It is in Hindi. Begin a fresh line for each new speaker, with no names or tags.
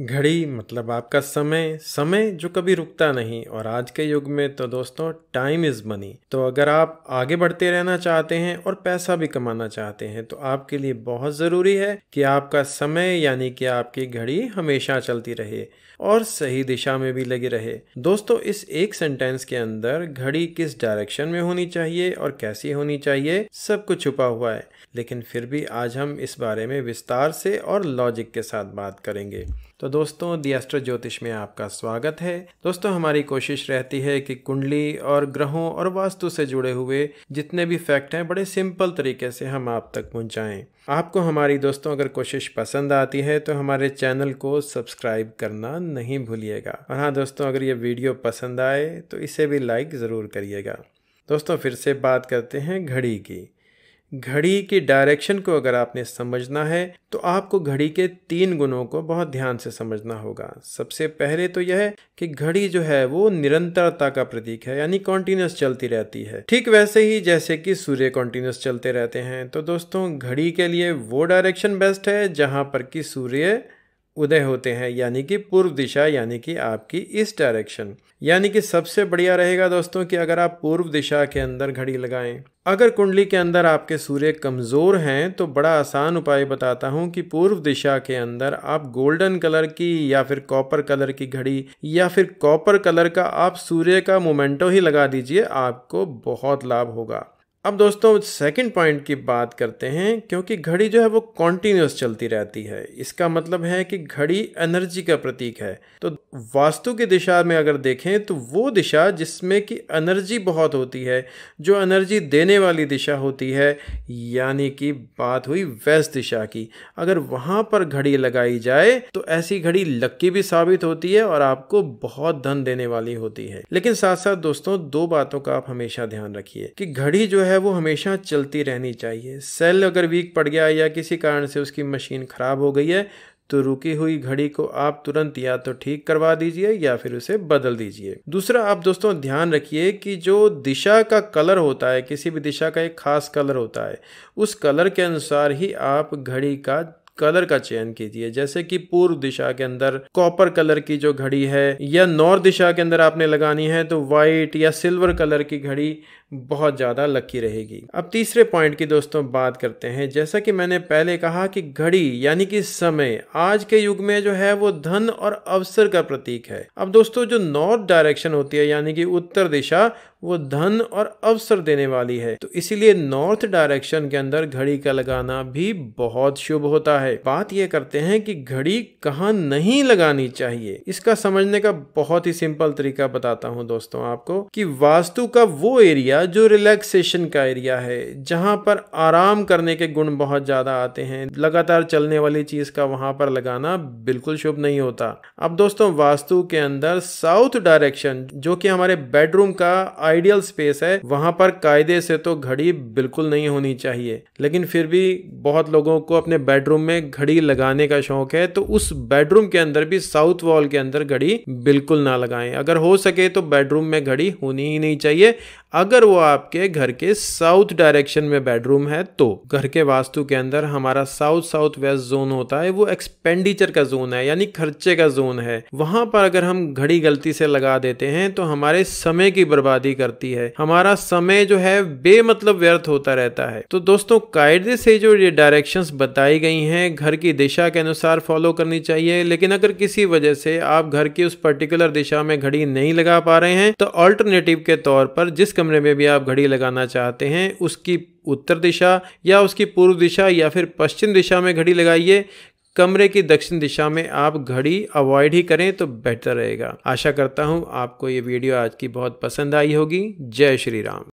घड़ी मतलब आपका समय समय जो कभी रुकता नहीं और आज के युग में तो दोस्तों टाइम इज मनी तो अगर आप आगे बढ़ते रहना चाहते हैं और पैसा भी कमाना चाहते हैं तो आपके लिए बहुत ज़रूरी है कि आपका समय यानी कि आपकी घड़ी हमेशा चलती रहे और सही दिशा में भी लगी रहे दोस्तों इस एक सेंटेंस के अंदर घड़ी किस डायरेक्शन में होनी चाहिए और कैसी होनी चाहिए सब कुछ छुपा हुआ है लेकिन फिर भी आज हम इस बारे में विस्तार से और लॉजिक के साथ बात करेंगे तो तो दोस्तों दियास्ट्रो ज्योतिष में आपका स्वागत है दोस्तों हमारी कोशिश रहती है कि कुंडली और ग्रहों और वास्तु से जुड़े हुए जितने भी फैक्ट हैं बड़े सिंपल तरीके से हम आप तक पहुँचाएँ आपको हमारी दोस्तों अगर कोशिश पसंद आती है तो हमारे चैनल को सब्सक्राइब करना नहीं भूलिएगा और हाँ दोस्तों अगर ये वीडियो पसंद आए तो इसे भी लाइक ज़रूर करिएगा दोस्तों फिर से बात करते हैं घड़ी की घड़ी की डायरेक्शन को अगर आपने समझना है तो आपको घड़ी के तीन गुणों को बहुत ध्यान से समझना होगा सबसे पहले तो यह कि घड़ी जो है वो निरंतरता का प्रतीक है यानी कॉन्टिन्यूस चलती रहती है ठीक वैसे ही जैसे कि सूर्य कॉन्टिन्यूस चलते रहते हैं तो दोस्तों घड़ी के लिए वो डायरेक्शन बेस्ट है जहाँ पर कि सूर्य उदय होते हैं यानी कि पूर्व दिशा यानी कि आपकी इस डायरेक्शन यानी कि सबसे बढ़िया रहेगा दोस्तों कि अगर आप पूर्व दिशा के अंदर घड़ी लगाएं अगर कुंडली के अंदर आपके सूर्य कमज़ोर हैं तो बड़ा आसान उपाय बताता हूँ कि पूर्व दिशा के अंदर आप गोल्डन कलर की या फिर कॉपर कलर की घड़ी या फिर कॉपर कलर का आप सूर्य का मोमेंटो ही लगा दीजिए आपको बहुत लाभ होगा अब दोस्तों सेकंड पॉइंट की बात करते हैं क्योंकि घड़ी जो है वो कॉन्टीन्यूस चलती रहती है इसका मतलब है कि घड़ी एनर्जी का प्रतीक है तो वास्तु की दिशा में अगर देखें तो वो दिशा जिसमें कि एनर्जी बहुत होती है जो एनर्जी देने वाली दिशा होती है यानी कि बात हुई वेस्ट दिशा की अगर वहाँ पर घड़ी लगाई जाए तो ऐसी घड़ी लक्की भी साबित होती है और आपको बहुत धन देने वाली होती है लेकिन साथ साथ दोस्तों दो बातों का आप हमेशा ध्यान रखिए कि घड़ी जो है है वो हमेशा चलती रहनी चाहिए सेल अगर वीक पड़ गया या किसी कारण से उसकी मशीन ख़राब हो गई है तो रुकी हुई घड़ी को आप तुरंत या तो ठीक करवा दीजिए या फिर उसे बदल दीजिए दूसरा आप दोस्तों ध्यान रखिए कि जो दिशा का कलर होता है किसी भी दिशा का एक खास कलर होता है उस कलर के अनुसार ही आप घड़ी का कलर का चयन कीजिए जैसे कि पूर्व दिशा के अंदर कॉपर कलर की जो घड़ी है या नॉर्थ दिशा के अंदर आपने लगानी है तो वाइट या सिल्वर कलर की घड़ी बहुत ज़्यादा लकी रहेगी अब तीसरे पॉइंट की दोस्तों बात करते हैं जैसा कि मैंने पहले कहा कि घड़ी यानी कि समय आज के युग में जो है वो धन और अवसर का प्रतीक है अब दोस्तों जो नॉर्थ डायरेक्शन होती है यानी कि उत्तर दिशा वो धन और अवसर देने वाली है तो इसीलिए नॉर्थ डायरेक्शन के अंदर घड़ी का लगाना भी बहुत शुभ होता है बात यह करते हैं कि घड़ी कहाँ नहीं लगानी चाहिए इसका समझने का बहुत ही सिंपल तरीका बताता हूँ दोस्तों आपको कि वास्तु का वो एरिया जो रिलैक्सेशन का एरिया है जहाँ पर आराम करने के गुण बहुत ज़्यादा आते हैं लगातार चलने वाली चीज़ का वहां पर लगाना बिल्कुल शुभ नहीं होता अब दोस्तों वास्तु के अंदर साउथ डायरेक्शन जो कि हमारे बेडरूम का आइडियल स्पेस है वहां पर कायदे से तो घड़ी बिल्कुल नहीं होनी चाहिए लेकिन फिर भी बहुत लोगों को अपने बेडरूम में घड़ी लगाने का शौक है तो उस बेडरूम के अंदर भी साउथ वॉल के अंदर घड़ी बिल्कुल ना लगाएं अगर हो सके तो बेडरूम में घड़ी होनी ही नहीं चाहिए अगर वो आपके घर के साउथ डायरेक्शन में बेडरूम है तो घर के वास्तु के अंदर हमारा साउथ साउथ वेस्ट जोन होता है वो एक्सपेंडिचर का जोन है यानी खर्चे का जोन है वहां पर अगर हम घड़ी गलती से लगा देते हैं तो हमारे समय की बर्बादी करती है हमारा समय जो है बेमतलब व्यर्थ होता रहता है तो दोस्तों कायदे से जो ये डायरेक्शन बताई गई हैं घर की दिशा के अनुसार फॉलो करनी चाहिए लेकिन अगर किसी वजह से आप घर की उस पर्टिकुलर दिशा में घड़ी नहीं लगा पा रहे हैं तो ऑल्टरनेटिव के तौर पर जिस कमरे में भी आप घड़ी लगाना चाहते हैं उसकी उत्तर दिशा या उसकी पूर्व दिशा या फिर पश्चिम दिशा में घड़ी लगाइए कमरे की दक्षिण दिशा में आप घड़ी अवॉइड ही करें तो बेहतर रहेगा आशा करता हूँ आपको ये वीडियो आज की बहुत पसंद आई होगी जय श्री राम